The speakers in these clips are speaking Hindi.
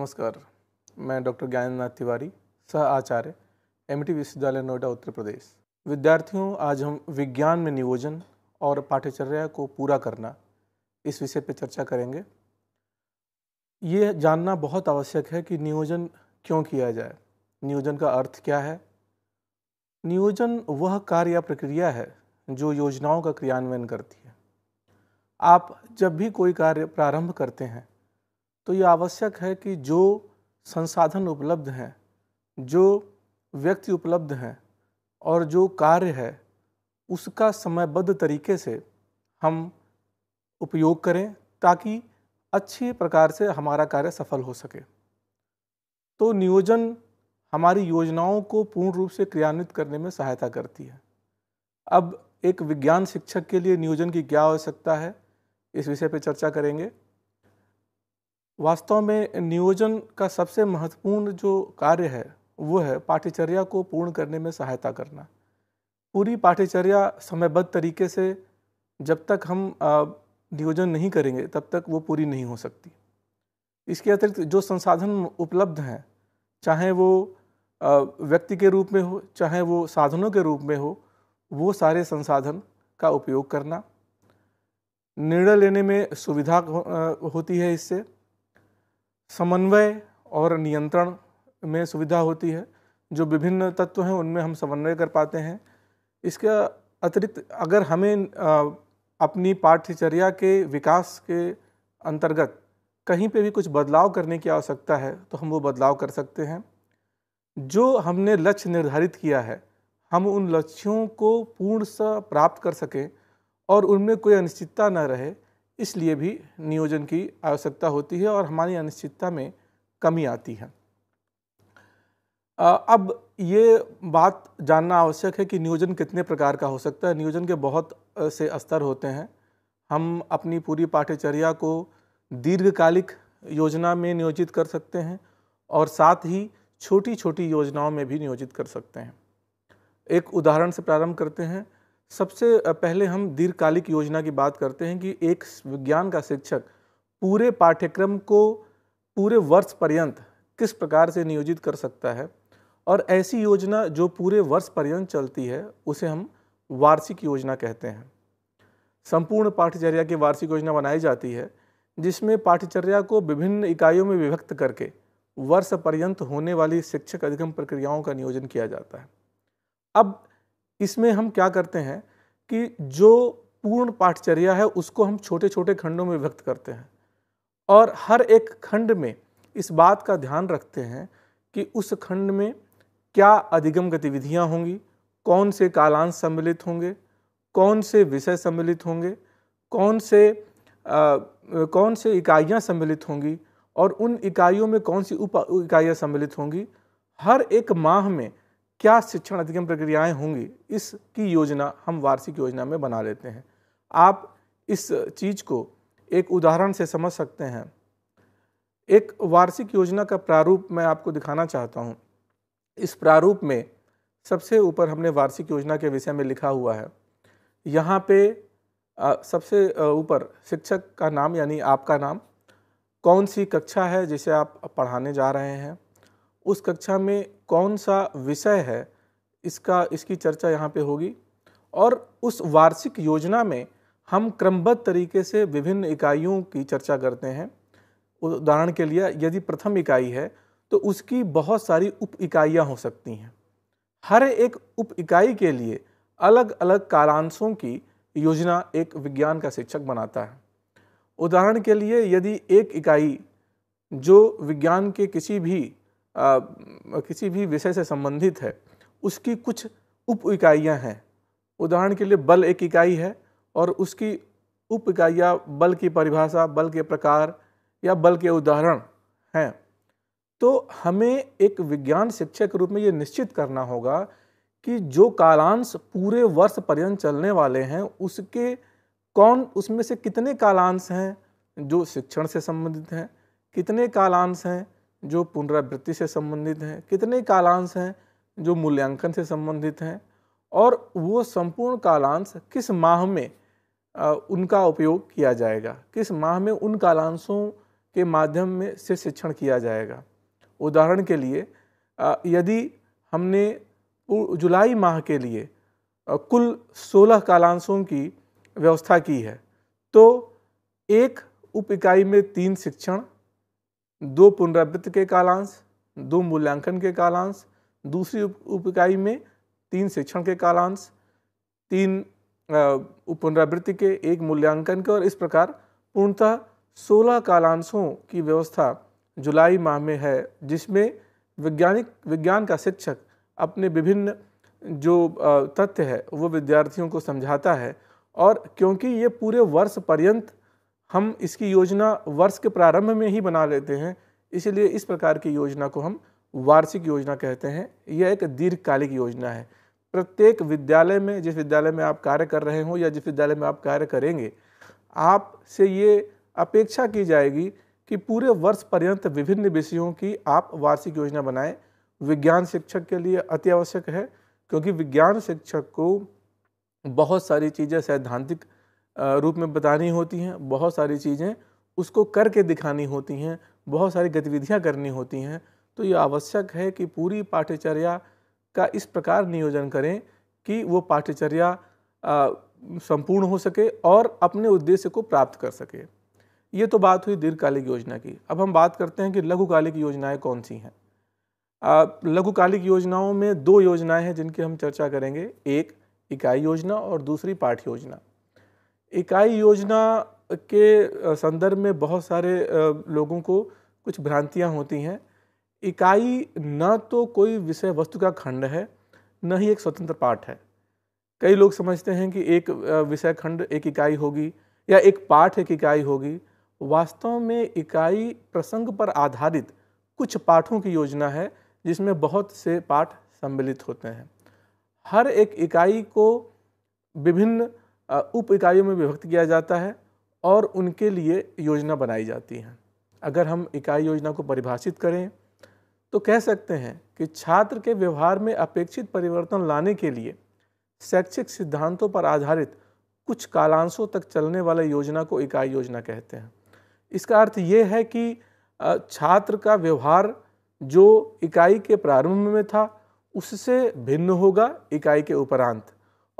नमस्कार मैं डॉक्टर ज्ञाननाथ तिवारी सह आचार्य एम e विश्वविद्यालय नोएडा उत्तर प्रदेश विद्यार्थियों आज हम विज्ञान में नियोजन और पाठ्यचर्या को पूरा करना इस विषय पर चर्चा करेंगे ये जानना बहुत आवश्यक है कि नियोजन क्यों किया जाए नियोजन का अर्थ क्या है नियोजन वह कार्य या प्रक्रिया है जो योजनाओं का क्रियान्वयन करती है आप जब भी कोई कार्य प्रारंभ करते हैं तो ये आवश्यक है कि जो संसाधन उपलब्ध हैं जो व्यक्ति उपलब्ध हैं और जो कार्य है उसका समयबद्ध तरीके से हम उपयोग करें ताकि अच्छे प्रकार से हमारा कार्य सफल हो सके तो नियोजन हमारी योजनाओं को पूर्ण रूप से क्रियान्वित करने में सहायता करती है अब एक विज्ञान शिक्षक के लिए नियोजन की क्या आवश्यकता है इस विषय पर चर्चा करेंगे वास्तव में नियोजन का सबसे महत्वपूर्ण जो कार्य है वो है पाठ्यचर्या को पूर्ण करने में सहायता करना पूरी पाठ्यचर्या समयबद्ध तरीके से जब तक हम नियोजन नहीं करेंगे तब तक वो पूरी नहीं हो सकती इसके अतिरिक्त जो संसाधन उपलब्ध हैं चाहे वो व्यक्ति के रूप में हो चाहे वो साधनों के रूप में हो वो सारे संसाधन का उपयोग करना निर्णय लेने में सुविधा होती है इससे समन्वय और नियंत्रण में सुविधा होती है जो विभिन्न तत्व हैं उनमें हम समन्वय कर पाते हैं इसका अतिरिक्त अगर हमें अपनी पाठ्यचर्या के विकास के अंतर्गत कहीं पे भी कुछ बदलाव करने की आवश्यकता है तो हम वो बदलाव कर सकते हैं जो हमने लक्ष्य निर्धारित किया है हम उन लक्ष्यों को पूर्ण सा प्राप्त कर सकें और उनमें कोई अनिश्चितता न रहे इसलिए भी नियोजन की आवश्यकता होती है और हमारी अनिश्चितता में कमी आती है अब ये बात जानना आवश्यक है कि नियोजन कितने प्रकार का हो सकता है नियोजन के बहुत से स्तर होते हैं हम अपनी पूरी पाठ्यचर्या को दीर्घकालिक योजना में नियोजित कर सकते हैं और साथ ही छोटी छोटी योजनाओं में भी नियोजित कर सकते हैं एक उदाहरण से प्रारंभ करते हैं सबसे पहले हम दीर्घकालिक योजना की बात करते हैं कि एक विज्ञान का शिक्षक पूरे पाठ्यक्रम को पूरे वर्ष पर्यंत किस प्रकार से नियोजित कर सकता है और ऐसी योजना जो पूरे वर्ष पर्यंत चलती है उसे हम वार्षिक योजना कहते हैं संपूर्ण पाठ्यचर्या की वार्षिक योजना बनाई जाती है जिसमें पाठ्यचर्या को विभिन्न इकाइयों में विभक्त करके वर्ष पर्यंत होने वाली शिक्षक अधिगम प्रक्रियाओं का नियोजन किया जाता है अब इसमें हम क्या करते हैं कि जो पूर्ण पाठचर्या है उसको हम छोटे छोटे खंडों में व्यक्त करते हैं और हर एक खंड में इस बात का ध्यान रखते हैं कि उस खंड में क्या अधिगम गतिविधियाँ होंगी कौन से कालांश सम्मिलित होंगे कौन से विषय सम्मिलित होंगे कौन से आ, कौन से इकाइयाँ सम्मिलित होंगी और उन इकाइयों में कौन सी उप इकाइयाँ सम्मिलित होंगी हर एक माह में क्या शिक्षण अधिगम प्रक्रियाएं होंगी इसकी योजना हम वार्षिक योजना में बना लेते हैं आप इस चीज़ को एक उदाहरण से समझ सकते हैं एक वार्षिक योजना का प्रारूप मैं आपको दिखाना चाहता हूँ इस प्रारूप में सबसे ऊपर हमने वार्षिक योजना के विषय में लिखा हुआ है यहाँ पे सबसे ऊपर शिक्षक का नाम यानी आपका नाम कौन सी कक्षा है जिसे आप पढ़ाने जा रहे हैं उस कक्षा में कौन सा विषय है इसका इसकी चर्चा यहाँ पे होगी और उस वार्षिक योजना में हम क्रमबद्ध तरीके से विभिन्न इकाइयों की चर्चा करते हैं उदाहरण के लिए यदि प्रथम इकाई है तो उसकी बहुत सारी उप इकाइयाँ हो सकती हैं हर एक उप इकाई के लिए अलग अलग कालांशों की योजना एक विज्ञान का शिक्षक बनाता है उदाहरण के लिए यदि एक इकाई जो विज्ञान के किसी भी किसी भी विषय से संबंधित है उसकी कुछ उप इकाइयाँ हैं उदाहरण के लिए बल एक इकाई है और उसकी उप इकाइयाँ बल की परिभाषा बल के प्रकार या बल के उदाहरण हैं तो हमें एक विज्ञान शिक्षक के रूप में ये निश्चित करना होगा कि जो कालांश पूरे वर्ष पर्यंत चलने वाले हैं उसके कौन उसमें से कितने कालांश हैं जो शिक्षण से संबंधित हैं कितने कालांश हैं जो पुनरावृत्ति से संबंधित हैं कितने कालांश हैं जो मूल्यांकन से संबंधित हैं और वो संपूर्ण कालांश किस माह में आ, उनका उपयोग किया जाएगा किस माह में उन कालांशों के माध्यम में से शिक्षण किया जाएगा उदाहरण के लिए आ, यदि हमने जुलाई माह के लिए आ, कुल 16 कालांशों की व्यवस्था की है तो एक उप इकाई में तीन शिक्षण दो पुनरावृत्त के कालांश दो मूल्यांकन के कालांश दूसरी उप, उप इकाई में तीन शिक्षण के कालांश तीन पुनरावृत्ति के एक मूल्यांकन के और इस प्रकार पूर्णतः सोलह कालांशों की व्यवस्था जुलाई माह में है जिसमें वैज्ञानिक विज्ञान का शिक्षक अपने विभिन्न जो तथ्य है वो विद्यार्थियों को समझाता है और क्योंकि ये पूरे वर्ष पर्यंत हम इसकी योजना वर्ष के प्रारंभ में ही बना लेते हैं इसलिए इस प्रकार की योजना को हम वार्षिक योजना कहते हैं यह एक दीर्घकालिक योजना है प्रत्येक विद्यालय में जिस विद्यालय में आप कार्य कर रहे हो या जिस विद्यालय में आप कार्य करेंगे आपसे ये अपेक्षा की जाएगी कि पूरे वर्ष पर्यंत विभिन्न विषयों की आप वार्षिक योजना बनाएं विज्ञान शिक्षक के लिए अति आवश्यक है क्योंकि विज्ञान शिक्षक को बहुत सारी चीज़ें सैद्धांतिक रूप में बतानी होती हैं बहुत सारी चीज़ें उसको करके दिखानी होती हैं बहुत सारी गतिविधियाँ करनी होती हैं तो ये आवश्यक है कि पूरी पाठ्यचर्या का इस प्रकार नियोजन करें कि वो पाठ्यचर्या संपूर्ण हो सके और अपने उद्देश्य को प्राप्त कर सके ये तो बात हुई दीर्घकालिक योजना की अब हम बात करते हैं कि लघुकालिक योजनाएं कौन सी हैं लघुकालिक योजनाओं में दो योजनाएं हैं जिनकी हम चर्चा करेंगे एक इकाई योजना और दूसरी पाठ योजना इकाई योजना के संदर्भ में बहुत सारे लोगों को कुछ भ्रांतियाँ होती हैं इकाई न तो कोई विषय वस्तु का खंड है न ही एक स्वतंत्र पाठ है कई लोग समझते हैं कि एक विषय खंड एक इकाई होगी या एक पाठ एक इकाई होगी वास्तव में इकाई प्रसंग पर आधारित कुछ पाठों की योजना है जिसमें बहुत से पाठ सम्मिलित होते हैं हर एक इकाई को विभिन्न उप इकाइयों में विभक्त किया जाता है और उनके लिए योजना बनाई जाती है अगर हम इकाई योजना को परिभाषित करें तो कह सकते हैं कि छात्र के व्यवहार में अपेक्षित परिवर्तन लाने के लिए शैक्षिक सिद्धांतों पर आधारित कुछ कालांशों तक चलने वाले योजना को इकाई योजना कहते हैं इसका अर्थ ये है कि छात्र का व्यवहार जो इकाई के प्रारंभ में था उससे भिन्न होगा इकाई के उपरांत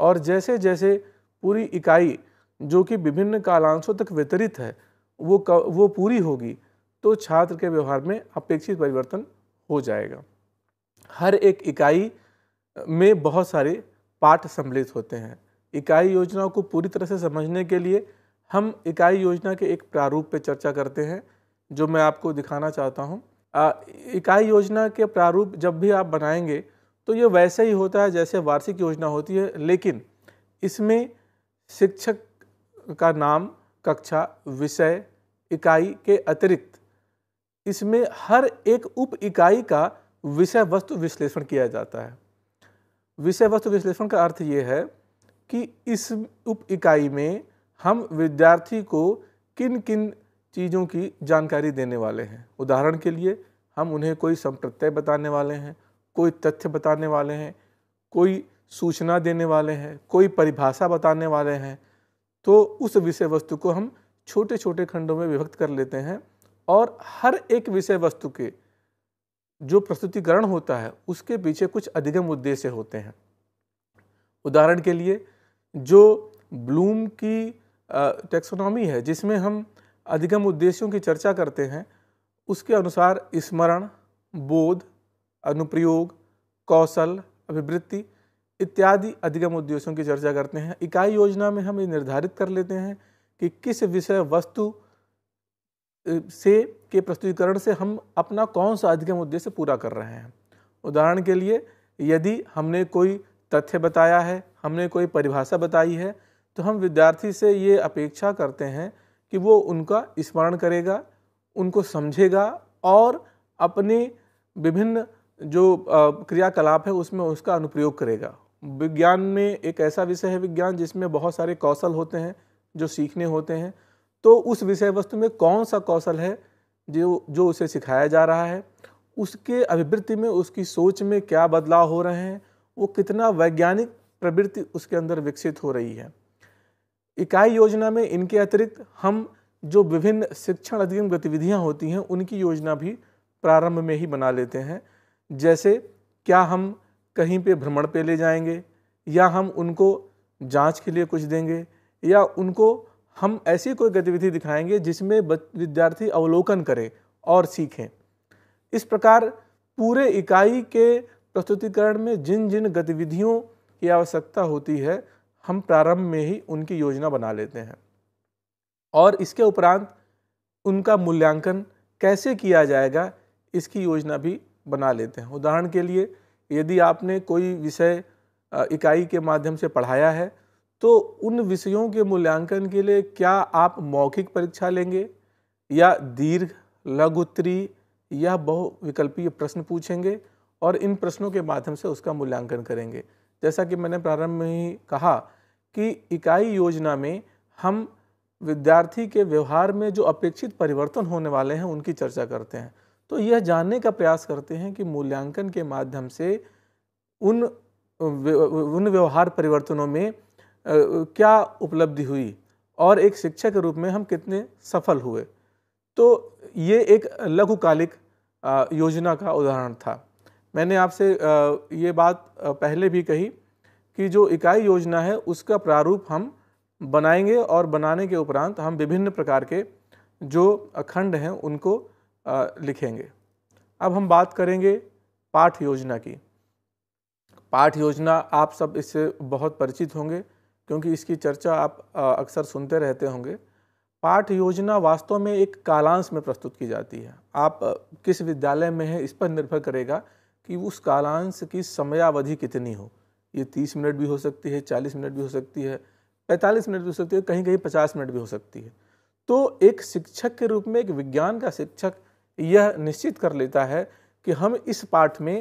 और जैसे जैसे पूरी इकाई जो कि विभिन्न कालांशों तक वितरित है वो वो पूरी होगी तो छात्र के व्यवहार में अपेक्षित परिवर्तन हो जाएगा हर एक इकाई में बहुत सारे पाठ सम्मिलित होते हैं इकाई योजनाओं को पूरी तरह से समझने के लिए हम इकाई योजना के एक प्रारूप पर चर्चा करते हैं जो मैं आपको दिखाना चाहता हूँ इकाई योजना के प्रारूप जब भी आप बनाएंगे तो ये वैसे ही होता है जैसे वार्षिक योजना होती है लेकिन इसमें शिक्षक का नाम कक्षा विषय इकाई के अतिरिक्त इसमें हर एक उप इकाई का विषय वस्तु विश्लेषण किया जाता है विषय वस्तु विश्लेषण का अर्थ ये है कि इस उप इकाई में हम विद्यार्थी को किन किन चीज़ों की जानकारी देने वाले हैं उदाहरण के लिए हम उन्हें कोई संप्रत्यय बताने वाले हैं कोई तथ्य बताने वाले हैं कोई सूचना देने वाले हैं कोई परिभाषा बताने वाले हैं तो उस विषय वस्तु को हम छोटे छोटे खंडों में विभक्त कर लेते हैं और हर एक विषय वस्तु के जो प्रस्तुतिकरण होता है उसके पीछे कुछ अधिगम उद्देश्य होते हैं उदाहरण के लिए जो ब्लूम की टेक्सोनॉमी है जिसमें हम अधिगम उद्देश्यों की चर्चा करते हैं उसके अनुसार स्मरण बोध अनुप्रयोग कौशल अभिवृत्ति इत्यादि अधिगम उद्देश्यों की चर्चा करते हैं इकाई योजना में हम ये निर्धारित कर लेते हैं कि किस विषय वस्तु से के प्रस्तुतिकरण से हम अपना कौन सा अधिगम उद्देश्य पूरा कर रहे हैं उदाहरण के लिए यदि हमने कोई तथ्य बताया है हमने कोई परिभाषा बताई है तो हम विद्यार्थी से ये अपेक्षा करते हैं कि वो उनका स्मरण करेगा उनको समझेगा और अपने विभिन्न जो क्रियाकलाप है उसमें उसका अनुप्रयोग करेगा विज्ञान में एक ऐसा विषय है विज्ञान जिसमें बहुत सारे कौशल होते हैं जो सीखने होते हैं तो उस विषय वस्तु में कौन सा कौशल है जो जो उसे सिखाया जा रहा है उसके अभिवृत्ति में उसकी सोच में क्या बदलाव हो रहे हैं वो कितना वैज्ञानिक प्रवृत्ति उसके अंदर विकसित हो रही है इकाई योजना में इनके अतिरिक्त हम जो विभिन्न शिक्षण अधिगम गतिविधियाँ होती हैं उनकी योजना भी प्रारंभ में ही बना लेते हैं जैसे क्या हम कहीं पे भ्रमण पे ले जाएंगे या हम उनको जांच के लिए कुछ देंगे या उनको हम ऐसी कोई गतिविधि दिखाएंगे जिसमें विद्यार्थी अवलोकन करें और सीखें इस प्रकार पूरे इकाई के प्रस्तुतिकरण में जिन जिन गतिविधियों की आवश्यकता होती है हम प्रारंभ में ही उनकी योजना बना लेते हैं और इसके उपरांत उनका मूल्यांकन कैसे किया जाएगा इसकी योजना भी बना लेते हैं उदाहरण के लिए यदि आपने कोई विषय इकाई के माध्यम से पढ़ाया है तो उन विषयों के मूल्यांकन के लिए क्या आप मौखिक परीक्षा लेंगे या दीर्घ लघु उत्तरीय या बहुविकल्पीय प्रश्न पूछेंगे और इन प्रश्नों के माध्यम से उसका मूल्यांकन करेंगे जैसा कि मैंने प्रारंभ में ही कहा कि इकाई योजना में हम विद्यार्थी के व्यवहार में जो अपेक्षित परिवर्तन होने वाले हैं उनकी चर्चा करते हैं तो यह जानने का प्रयास करते हैं कि मूल्यांकन के माध्यम से उन उन व्यवहार परिवर्तनों में क्या उपलब्धि हुई और एक शिक्षक के रूप में हम कितने सफल हुए तो ये एक लघुकालिक योजना का उदाहरण था मैंने आपसे ये बात पहले भी कही कि जो इकाई योजना है उसका प्रारूप हम बनाएंगे और बनाने के उपरांत हम विभिन्न प्रकार के जो खंड हैं उनको लिखेंगे अब हम बात करेंगे पाठ योजना की पाठ योजना आप सब इससे बहुत परिचित होंगे क्योंकि इसकी चर्चा आप अक्सर सुनते रहते होंगे पाठ योजना वास्तव में एक कालांश में प्रस्तुत की जाती है आप किस विद्यालय में हैं इस पर निर्भर करेगा कि उस कालांश की समयावधि कितनी हो ये तीस मिनट भी हो सकती है चालीस मिनट भी हो सकती है पैंतालीस मिनट भी हो सकती है कहीं कहीं पचास मिनट भी हो सकती है तो एक शिक्षक के रूप में एक विज्ञान का शिक्षक यह निश्चित कर लेता है कि हम इस पाठ में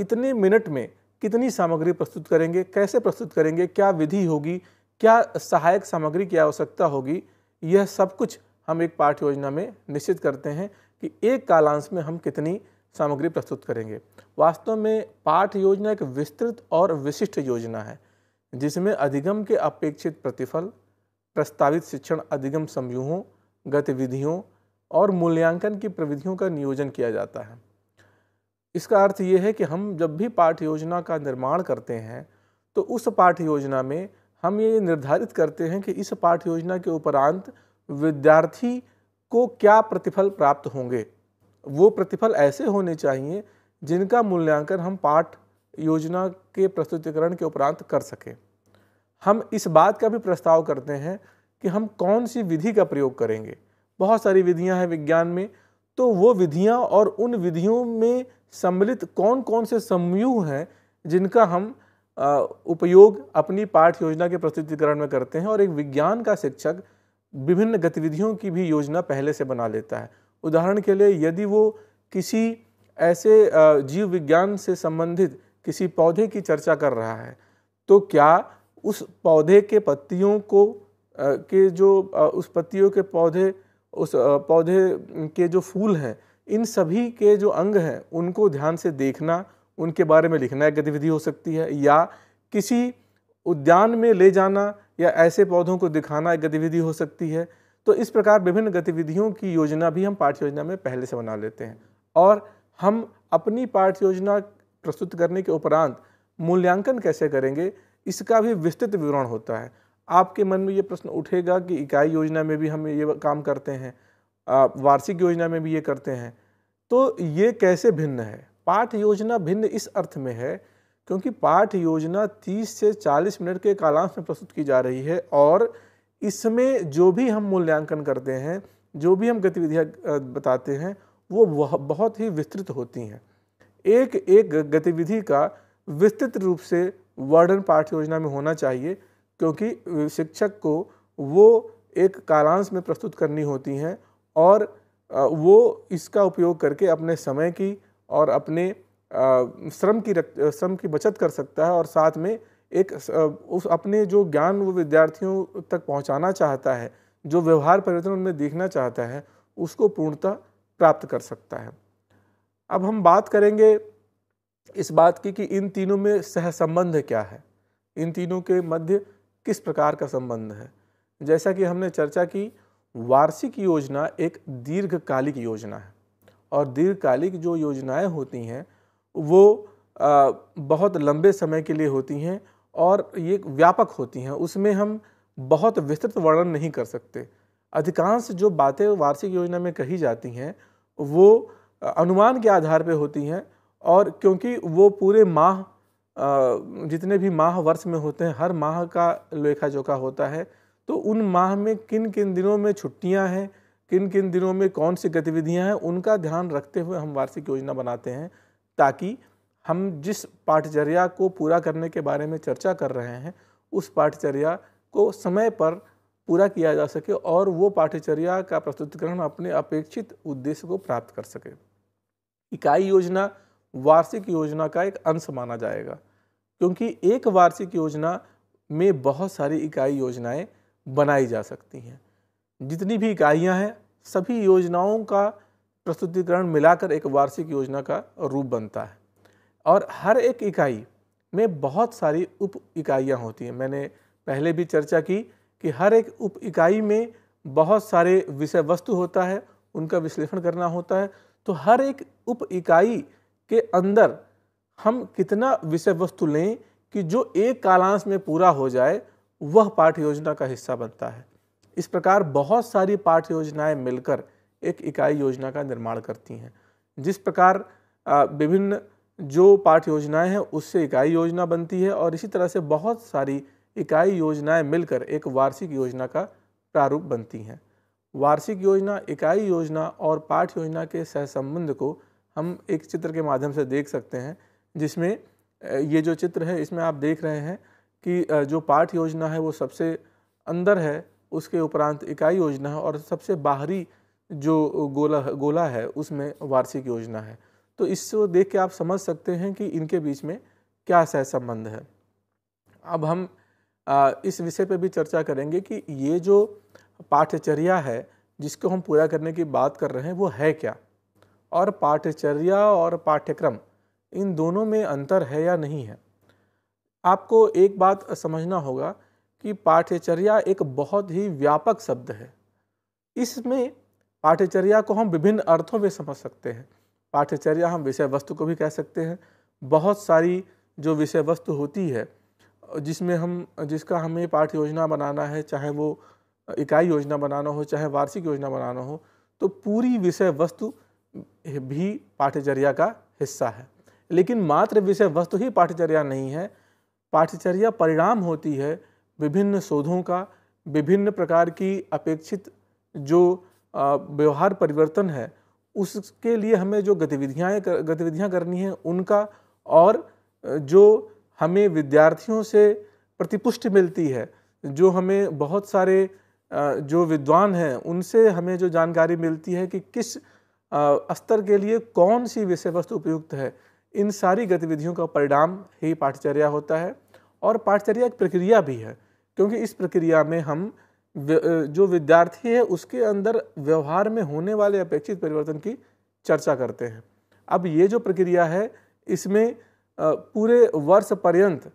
इतने मिनट में कितनी सामग्री प्रस्तुत करेंगे कैसे प्रस्तुत करेंगे क्या विधि होगी क्या सहायक सामग्री की आवश्यकता होगी यह सब कुछ हम एक पाठ योजना में निश्चित करते हैं कि एक कालांश में हम कितनी सामग्री प्रस्तुत करेंगे वास्तव में पाठ योजना एक विस्तृत और विशिष्ट योजना है जिसमें अधिगम के अपेक्षित प्रतिफल प्रस्तावित शिक्षण अधिगम समूहों गतिविधियों और मूल्यांकन की प्रविधियों का नियोजन किया जाता है इसका अर्थ ये है कि हम जब भी पाठ योजना का निर्माण करते हैं तो उस पाठ योजना में हम ये निर्धारित करते हैं कि इस पाठ योजना के उपरांत विद्यार्थी को क्या प्रतिफल प्राप्त होंगे वो प्रतिफल ऐसे होने चाहिए जिनका मूल्यांकन हम पाठ योजना के प्रस्तुतिकरण के उपरांत कर सकें हम इस बात का भी प्रस्ताव करते हैं कि हम कौन सी विधि का प्रयोग करेंगे बहुत सारी विधियाँ हैं विज्ञान में तो वो विधियाँ और उन विधियों में सम्मिलित कौन कौन से समूह हैं जिनका हम उपयोग अपनी पाठ योजना के प्रस्तुतिकरण में करते हैं और एक विज्ञान का शिक्षक विभिन्न गतिविधियों की भी योजना पहले से बना लेता है उदाहरण के लिए यदि वो किसी ऐसे जीव विज्ञान से संबंधित किसी पौधे की चर्चा कर रहा है तो क्या उस पौधे के पत्तियों को के जो उस पत्तियों के पौधे उस पौधे के जो फूल हैं इन सभी के जो अंग हैं उनको ध्यान से देखना उनके बारे में लिखना एक गतिविधि हो सकती है या किसी उद्यान में ले जाना या ऐसे पौधों को दिखाना एक गतिविधि हो सकती है तो इस प्रकार विभिन्न गतिविधियों की योजना भी हम पाठ्य योजना में पहले से बना लेते हैं और हम अपनी पाठ योजना प्रस्तुत करने के उपरांत मूल्यांकन कैसे करेंगे इसका भी विस्तृत विवरण होता है आपके मन में ये प्रश्न उठेगा कि इकाई योजना में भी हम ये काम करते हैं वार्षिक योजना में भी ये करते हैं तो ये कैसे भिन्न है पाठ योजना भिन्न इस अर्थ में है क्योंकि पाठ योजना 30 से 40 मिनट के कालांश में प्रस्तुत की जा रही है और इसमें जो भी हम मूल्यांकन करते हैं जो भी हम गतिविधियाँ बताते हैं वो बहुत ही विस्तृत होती हैं एक एक गतिविधि का विस्तृत रूप से वर्णन पाठ योजना में होना चाहिए क्योंकि शिक्षक को वो एक कालांश में प्रस्तुत करनी होती हैं और वो इसका उपयोग करके अपने समय की और अपने श्रम की श्रम की बचत कर सकता है और साथ में एक उस अपने जो ज्ञान वो विद्यार्थियों तक पहुंचाना चाहता है जो व्यवहार परिवर्तन उनमें देखना चाहता है उसको पूर्णता प्राप्त कर सकता है अब हम बात करेंगे इस बात की कि इन तीनों में सहसंबंध क्या है इन तीनों के मध्य किस प्रकार का संबंध है जैसा कि हमने चर्चा की वार्षिक योजना एक दीर्घकालिक योजना है और दीर्घकालिक जो योजनाएं होती हैं वो बहुत लंबे समय के लिए होती हैं और ये व्यापक होती हैं उसमें हम बहुत विस्तृत वर्णन नहीं कर सकते अधिकांश जो बातें वार्षिक योजना में कही जाती हैं वो अनुमान के आधार पर होती हैं और क्योंकि वो पूरे माह जितने भी माह वर्ष में होते हैं हर माह का लेखा जोखा होता है तो उन माह में किन किन दिनों में छुट्टियां हैं किन किन दिनों में कौन सी गतिविधियां हैं उनका ध्यान रखते हुए हम वार्षिक योजना बनाते हैं ताकि हम जिस पाठचर्या को पूरा करने के बारे में चर्चा कर रहे हैं उस पाठचर्या को समय पर पूरा किया जा सके और वो पाठ्यचर्या का प्रस्तुतिकरण अपने अपेक्षित उद्देश्य को प्राप्त कर सके इकाई योजना वार्षिक योजना का एक अंश माना जाएगा क्योंकि एक वार्षिक योजना में बहुत सारी इकाई योजनाएं बनाई जा सकती हैं जितनी भी इकाइयां हैं सभी योजनाओं का प्रस्तुतिकरण मिलाकर एक वार्षिक योजना का रूप बनता है और हर एक इकाई में बहुत सारी उप इकाइयाँ होती हैं मैंने पहले भी चर्चा की कि हर एक उप इकाई में बहुत सारे विषय वस्तु होता है उनका विश्लेषण करना होता है तो हर एक उप इकाई के अंदर हम कितना विषय वस्तु लें कि जो एक कालांश में पूरा हो जाए वह पाठ योजना का हिस्सा बनता है इस प्रकार बहुत सारी पाठ योजनाएं मिलकर एक इकाई योजना का निर्माण करती हैं जिस प्रकार विभिन्न जो पाठ योजनाएं हैं उससे इकाई योजना बनती है और इसी तरह से बहुत सारी इकाई योजनाएं मिलकर एक वार्षिक योजना का प्रारूप बनती हैं वार्षिक योजना इकाई योजना और पाठ योजना के सहसंबंध को हम एक चित्र के माध्यम से देख सकते हैं जिसमें ये जो चित्र है इसमें आप देख रहे हैं कि जो पाठ योजना है वो सबसे अंदर है उसके उपरांत इकाई योजना है और सबसे बाहरी जो गोला गोला है उसमें वार्षिक योजना है तो इससे देख के आप समझ सकते हैं कि इनके बीच में क्या सहसंबंध है अब हम इस विषय पर भी चर्चा करेंगे कि ये जो पाठ्यचर्या है जिसको हम पूरा करने की बात कर रहे हैं वो है क्या और पाठ्यचर्या और पाठ्यक्रम इन दोनों में अंतर है या नहीं है आपको एक बात समझना होगा कि पाठ्यचर्या एक बहुत ही व्यापक शब्द है इसमें पाठ्यचर्या को हम विभिन्न अर्थों में समझ सकते हैं पाठ्यचर्या हम विषय वस्तु को भी कह सकते हैं बहुत सारी जो विषय वस्तु होती है जिसमें हम जिसका हमें पाठ योजना बनाना है चाहे वो इकाई योजना बनाना हो चाहे वार्षिक योजना बनाना हो तो पूरी विषय वस्तु भी पाठ्यचर्या का हिस्सा है लेकिन मात्र विषय वस्तु ही पाठ्यचर्या नहीं है पाठ्यचर्या परिणाम होती है विभिन्न शोधों का विभिन्न प्रकार की अपेक्षित जो व्यवहार परिवर्तन है उसके लिए हमें जो गतिविधियाँ गतिविधियाँ करनी हैं उनका और जो हमें विद्यार्थियों से प्रतिपुष्टि मिलती है जो हमें बहुत सारे जो विद्वान हैं उनसे हमें जो जानकारी मिलती है कि किस स्तर के लिए कौन सी विषय वस्तु उपयुक्त है इन सारी गतिविधियों का परिणाम ही पाठचर्या होता है और पाठचर्या एक प्रक्रिया भी है क्योंकि इस प्रक्रिया में हम जो विद्यार्थी है उसके अंदर व्यवहार में होने वाले अपेक्षित परिवर्तन की चर्चा करते हैं अब ये जो प्रक्रिया है इसमें पूरे वर्ष पर्यंत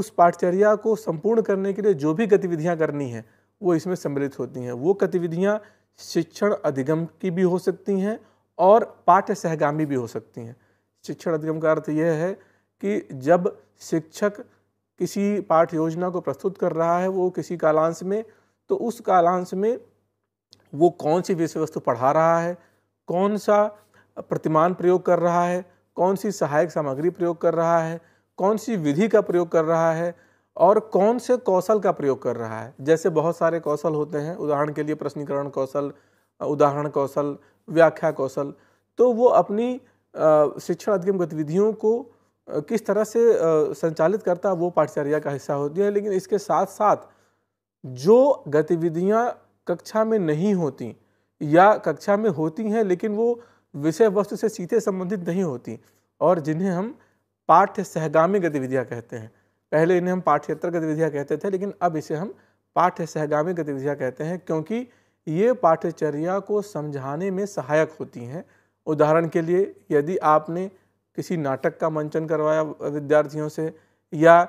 उस पाठचर्या को संपूर्ण करने के लिए जो भी गतिविधियां करनी है वो इसमें सम्मिलित होती हैं वो गतिविधियां शिक्षण अधिगम की भी हो सकती हैं और पाठ्य सहगामी भी हो सकती हैं शिक्षण अधिगम का अर्थ यह है कि जब शिक्षक किसी पाठ योजना को प्रस्तुत कर रहा है वो किसी कालांश में तो उस कालांश में वो कौन सी विषय वस्तु पढ़ा रहा है कौन सा प्रतिमान प्रयोग कर रहा है कौन सी सहायक सामग्री प्रयोग कर रहा है कौन सी विधि का प्रयोग कर रहा है और कौन से कौशल का प्रयोग कर रहा है जैसे बहुत सारे कौशल होते हैं उदाहरण के लिए प्रश्नीकरण कौशल उदाहरण कौशल व्याख्या कौशल तो वो अपनी शिक्षण अधिगम गतिविधियों को किस तरह से संचालित करता है वो पाठचर्या का हिस्सा होती है लेकिन इसके साथ साथ जो गतिविधियाँ कक्षा में नहीं होती या कक्षा में होती हैं लेकिन वो विषय वस्तु से सीधे संबंधित नहीं होती और जिन्हें हम पाठ्य सहगामी गतिविधियाँ कहते हैं पहले इन्हें हम पाठ्यतर गतिविधियाँ कहते थे लेकिन अब इसे हम पाठ्य सहगामी गतिविधियाँ कहते हैं क्योंकि ये पाठ्यचर्या को समझाने में सहायक होती हैं उदाहरण के लिए यदि आपने किसी नाटक का मंचन करवाया विद्यार्थियों से या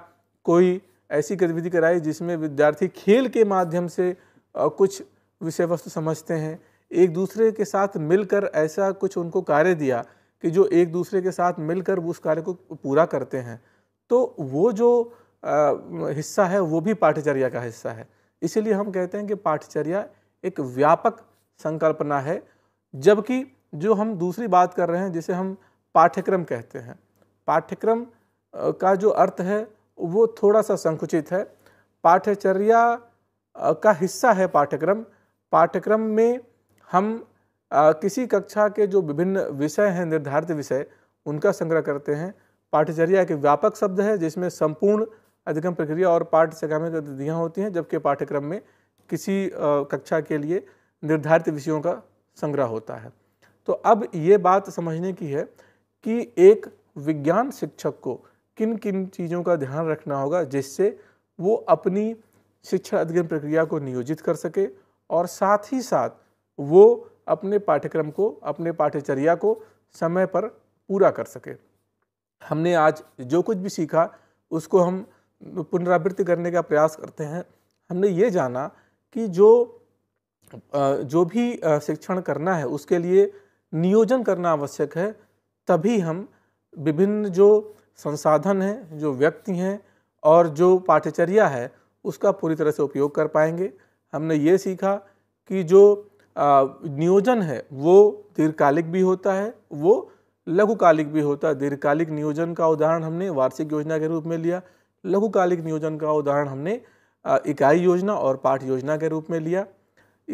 कोई ऐसी गतिविधि कराई जिसमें विद्यार्थी खेल के माध्यम से कुछ विषय वस्तु समझते हैं एक दूसरे के साथ मिलकर ऐसा कुछ उनको कार्य दिया कि जो एक दूसरे के साथ मिलकर उस कार्य को पूरा करते हैं तो वो जो हिस्सा है वो भी पाठचर्या का हिस्सा है इसीलिए हम कहते हैं कि पाठचर्या एक व्यापक संकल्पना है जबकि जो हम दूसरी बात कर रहे हैं जिसे हम पाठ्यक्रम कहते हैं पाठ्यक्रम का जो अर्थ है वो थोड़ा सा संकुचित है पाठ्यचर्या का हिस्सा है पाठ्यक्रम पाठ्यक्रम में हम किसी कक्षा के जो विभिन्न विषय हैं निर्धारित विषय उनका संग्रह करते हैं पाठचर्या एक व्यापक शब्द है जिसमें संपूर्ण अधिगम प्रक्रिया और पाठ सगामिक गतिविधियाँ होती हैं जबकि पाठ्यक्रम में किसी कक्षा के लिए निर्धारित विषयों का संग्रह होता है तो अब ये बात समझने की है कि एक विज्ञान शिक्षक को किन किन चीज़ों का ध्यान रखना होगा जिससे वो अपनी शिक्षा अधिगम प्रक्रिया को नियोजित कर सके और साथ ही साथ वो अपने पाठ्यक्रम को अपने पाठ्यचर्या को समय पर पूरा कर सके हमने आज जो कुछ भी सीखा उसको हम पुनरावृत्ति करने का प्रयास करते हैं हमने ये जाना कि जो जो भी शिक्षण करना है उसके लिए नियोजन करना आवश्यक है तभी हम विभिन्न जो संसाधन हैं जो व्यक्ति हैं और जो पाठ्यचर्या है उसका पूरी तरह से उपयोग कर पाएंगे हमने ये सीखा कि जो नियोजन है वो दीर्घकालिक भी होता है वो लघुकालिक भी होता है दीर्घकालिक नियोजन का उदाहरण हमने वार्षिक योजना के रूप में लिया लघुकालिक नियोजन का उदाहरण हमने इकाई योजना और पाठ योजना के रूप में लिया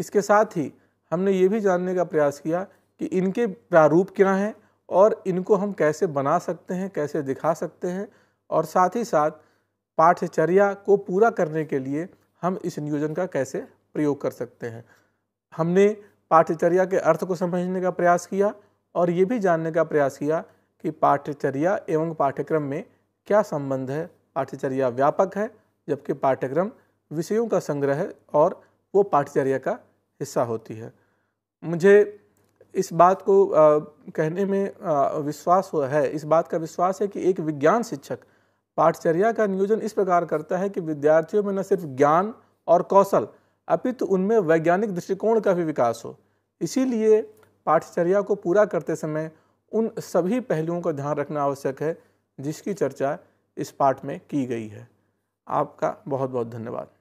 इसके साथ ही हमने ये भी जानने का प्रयास किया कि इनके प्रारूप क्या हैं और इनको हम कैसे बना सकते हैं कैसे दिखा सकते हैं और साथ ही साथ पाठचर्या को पूरा करने के लिए हम इस नियोजन का कैसे प्रयोग कर सकते हैं हमने पाठचर्या के अर्थ को समझने का प्रयास किया और ये भी जानने का प्रयास किया कि पाठ्यचर्या एवं पाठ्यक्रम में क्या संबंध है पाठ्यचर्या व्यापक है जबकि पाठ्यक्रम विषयों का संग्रह है और वो पाठ्यचर्या का हिस्सा होती है मुझे इस बात को आ, कहने में आ, विश्वास है इस बात का विश्वास है कि एक विज्ञान शिक्षक पाठचर्या का नियोजन इस प्रकार करता है कि विद्यार्थियों में न सिर्फ ज्ञान और कौशल अपितु उनमें वैज्ञानिक दृष्टिकोण का भी विकास हो इसीलिए पाठचर्या को पूरा करते समय उन सभी पहलुओं का ध्यान रखना आवश्यक है जिसकी चर्चा इस पाठ में की गई है आपका बहुत बहुत धन्यवाद